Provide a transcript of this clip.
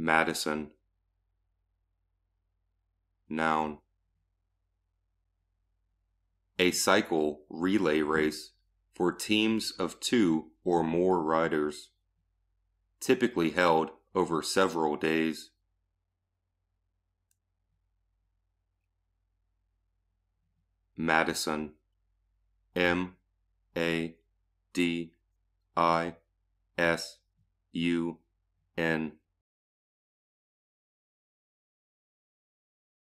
Madison. Noun. A cycle relay race for teams of two or more riders, typically held over several days. Madison. M A D I S U N.